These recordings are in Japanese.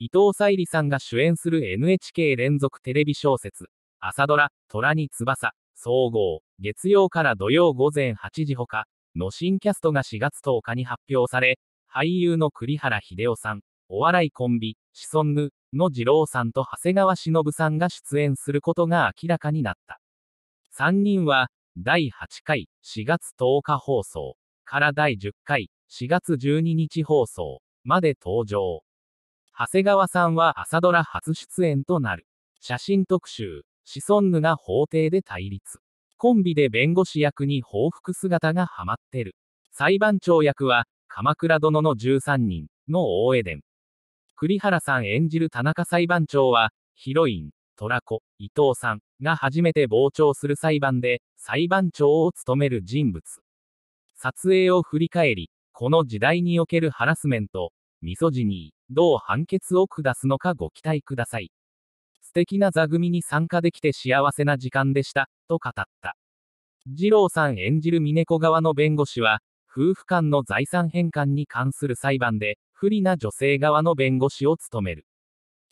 伊藤沙莉さんが主演する NHK 連続テレビ小説、朝ドラ、虎に翼、総合、月曜から土曜午前8時ほか、の新キャストが4月10日に発表され、俳優の栗原秀夫さん、お笑いコンビ、シソンヌの二郎さんと長谷川忍さんが出演することが明らかになった。3人は、第8回4月10日放送から第10回4月12日放送まで登場。長谷川さんは朝ドラ初出演となる。写真特集。シソンヌが法廷で対立。コンビで弁護士役に報復姿がハマってる。裁判長役は、鎌倉殿の13人の大江伝。栗原さん演じる田中裁判長は、ヒロイン、虎子、伊藤さんが初めて傍聴する裁判で、裁判長を務める人物。撮影を振り返り、この時代におけるハラスメント、ミソジニー、どう判決を下すのかご期待ください。素敵な座組に参加できて幸せな時間でした、と語った。二郎さん演じる峰子側の弁護士は、夫婦間の財産返還に関する裁判で、不利な女性側の弁護士を務める。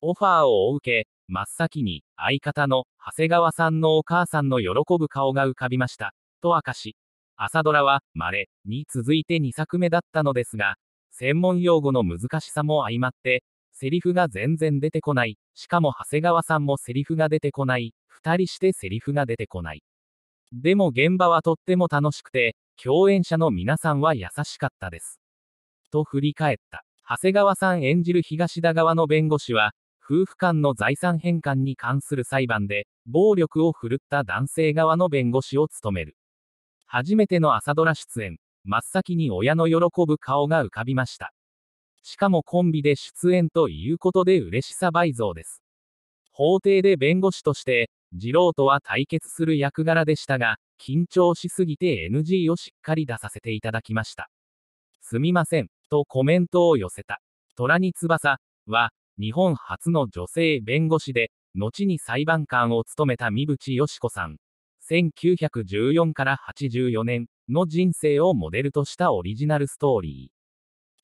オファーを受け、真っ先に、相方の長谷川さんのお母さんの喜ぶ顔が浮かびました、と明かし、朝ドラは、まれに続いて2作目だったのですが、専門用語の難しさも相まって、セリフが全然出てこない、しかも長谷川さんもセリフが出てこない、二人してセリフが出てこない。でも現場はとっても楽しくて、共演者の皆さんは優しかったです。と振り返った。長谷川さん演じる東田側の弁護士は、夫婦間の財産返還に関する裁判で、暴力を振るった男性側の弁護士を務める。初めての朝ドラ出演、真っ先に親の喜ぶ顔が浮かびました。しかもコンビで出演ということで嬉しさ倍増です。法廷で弁護士として、次郎とは対決する役柄でしたが、緊張しすぎて NG をしっかり出させていただきました。すみません、とコメントを寄せた。虎に翼は、日本初の女性弁護士で、後に裁判官を務めた三淵よし子さん、1914から84年の人生をモデルとしたオリジナルストーリー。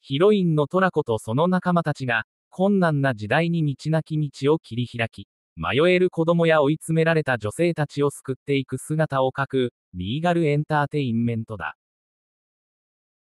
ヒロインのトラコとその仲間たちが、困難な時代に道なき道を切り開き、迷える子供や追い詰められた女性たちを救っていく姿を描く、リーガルエンターテインメントだ。